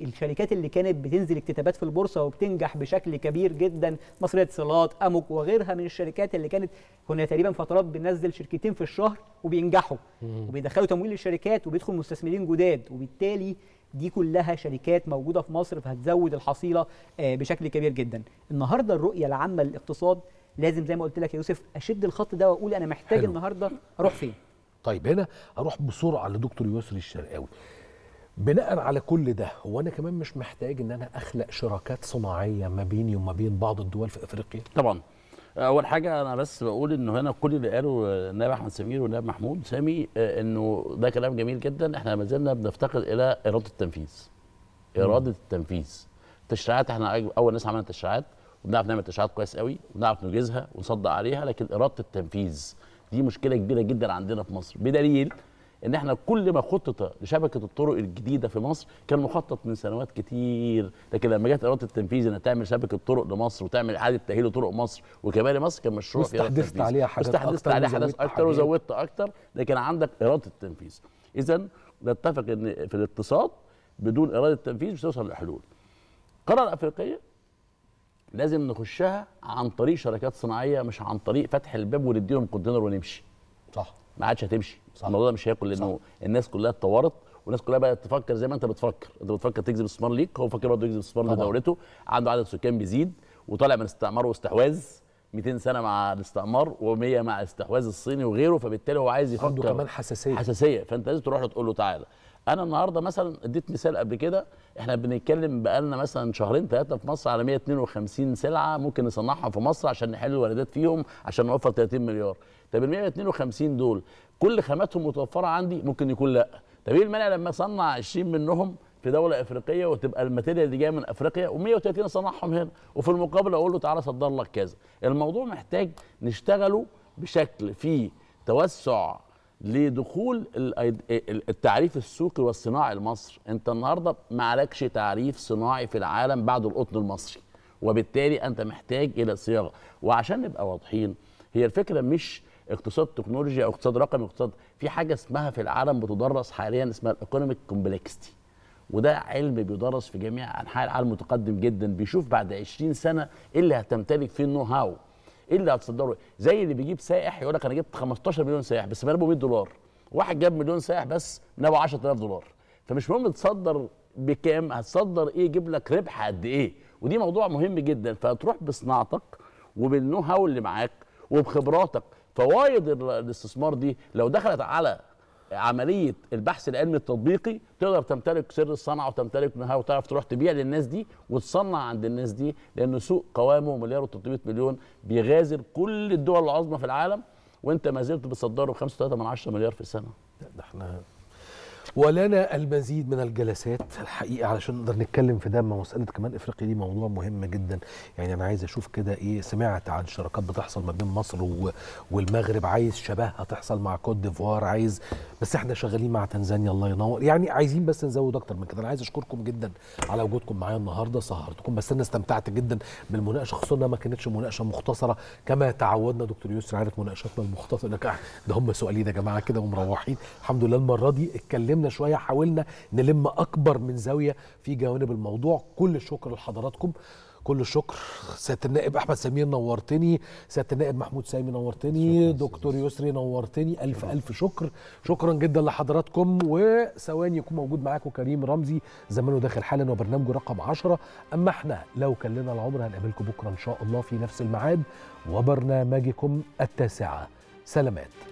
الشركات اللي كانت بتنزل اكتتابات في البورصه وبتنجح بشكل كبير جدا مصريه اتصالات اموك وغيرها من الشركات اللي كانت كنا تقريبا فترات بننزل شركتين في الشهر وبينجحوا وبيدخلوا تمويل للشركات وبيدخل مستثمرين جداد وبالتالي دي كلها شركات موجوده في مصر فهتزود الحصيله آه، بشكل كبير جدا النهارده الرؤيه العامه للاقتصاد لازم زي ما قلت لك يا يوسف اشد الخط ده واقول انا محتاج حلو. النهارده اروح فين طيب هنا اروح بسرعه
لدكتور يسري الشرقاوي بناء على كل ده هو انا كمان مش محتاج ان انا اخلق شراكات صناعيه ما بيني وما بين بعض الدول في افريقيا
طبعا اول حاجه انا بس بقول انه هنا كل اللي قاله النائب احمد سمير والنائب محمود سامي آه، انه ده كلام جميل جدا احنا ما زلنا بنفتقد الى اراده التنفيذ اراده التنفيذ التشريعات احنا اول ناس عملنا تشريعات وبنعرف نعمل تشريعات كويس قوي وبنعرف ننجزها ونصدق عليها لكن اراده التنفيذ دي مشكله كبيره جدا عندنا في مصر بدليل ان احنا كل ما خطط لشبكه الطرق الجديده في مصر كان مخطط من سنوات كتير لكن لما جت اراده التنفيذ انها تعمل شبكه طرق لمصر وتعمل اعاده تاهيل طرق مصر وكباري مصر كان مشروع استحدثت عليها حاجات استحدثت عليها حاجات اكتر وزودت اكتر لكن عندك اراده التنفيذ اذا نتفق ان في الاقتصاد بدون اراده تنفيذ مش هتوصل لحلول القاره الافريقيه لازم نخشها عن طريق شركات صناعيه مش عن طريق فتح الباب ونديهم كونتينر ونمشي صح ما عادش هتمشي صح. الموضوع ده مش هياكل لانه صح. الناس كلها اتطورت والناس كلها بقت تفكر زي ما انت بتفكر انت بتفكر تجذب استثمار ليك هو فاكر برضه يجذب استثمار لدولته عنده عدد سكان بيزيد وطالع من استعمار واستحواذ 200 سنه مع الاستعمار و100 مع استحواذ الصيني وغيره فبالتالي هو عايز يفكر عنده كمان حساسيه حساسيه فانت لازم تروح له تقول له تعالى انا النهارده مثلا اديت مثال قبل كده احنا بنتكلم بقالنا مثلا شهرين ثلاثه في مصر على 152 سلعه ممكن نصنعها في مصر عشان نحل الواردات فيهم عشان نوفر 30 مليار طب ال 152 دول كل خاماتهم متوفره عندي ممكن يكون لا طب ايه المانع لما اصنع 20 منهم في دوله افريقيه وتبقى الماتيريال اللي جايه من افريقيا و130 صنعهم هنا وفي المقابل اقول له تعالى صدر لك كذا الموضوع محتاج نشتغله بشكل فيه توسع لدخول التعريف السوقي والصناعي لمصر انت النهارده ما عليكش تعريف صناعي في العالم بعد القطن المصري وبالتالي انت محتاج الى صياغه وعشان نبقى واضحين هي الفكره مش اقتصاد تكنولوجيا او اقتصاد رقمي اقتصاد في حاجه اسمها في العالم بتدرس حاليا اسمها الايكونوميك كومبلكستي وده علم بيدرس في جميع انحاء العالم متقدم جدا بيشوف بعد 20 سنه ايه اللي هتمتلك فيه النو هاو ايه اللي هتصدره زي اللي بيجيب سائح يقول لك انا جبت 15 مليون سائح بس بنبه 100 دولار واحد جاب مليون سائح بس نبع 10000 دولار فمش مهم تصدر بكام هتصدر ايه يجيب لك ربح قد ايه ودي موضوع مهم جدا فتروح بصناعتك وبالنو هاو اللي معاك وبخبراتك فوايد الاستثمار دي لو دخلت على عمليه البحث العلمي التطبيقي تقدر تمتلك سر الصنعه وتمتلك نهاية وتعرف تروح تبيع للناس دي وتصنع عند الناس دي لان سوق قوامه مليار و300 مليون بيغازل كل الدول العظمى في العالم وانت ما زلت بتصدره 5.3 مليار في السنه
ده احنا ولنا المزيد من الجلسات الحقيقه علشان نقدر نتكلم في ده مساله كمان افريقيا دي موضوع مهم جدا يعني انا عايز اشوف كده ايه سمعت عن شراكات بتحصل ما بين مصر والمغرب عايز شبهها تحصل مع كوت ديفوار عايز بس احنا شغالين مع تنزانيا الله ينور يعني عايزين بس نزود اكتر من كده انا عايز اشكركم جدا على وجودكم معايا النهارده سهرتكم بس انا استمتعت جدا بالمناقشه خصوصا انها ما كانتش مناقشه مختصره كما تعودنا دكتور يوسف عارف مناقشاتنا المختصره ده هم سؤالين يا جماعه كده ومروحين الحمد لله المره دي اتكلمنا اتكلمنا شويه حاولنا نلم اكبر من زاويه في جوانب الموضوع كل الشكر لحضراتكم كل الشكر سياده النائب احمد سمير نورتني سياده النائب محمود سامي نورتني دكتور يسري نورتني الف الف شكر شكرا جدا لحضراتكم وثواني يكون موجود معاكم كريم رمزي زمانه داخل حالا وبرنامجه رقم 10 اما احنا لو كلنا العمر هنقابلكم بكره ان شاء الله في نفس الميعاد وبرنامجكم التاسعه سلامات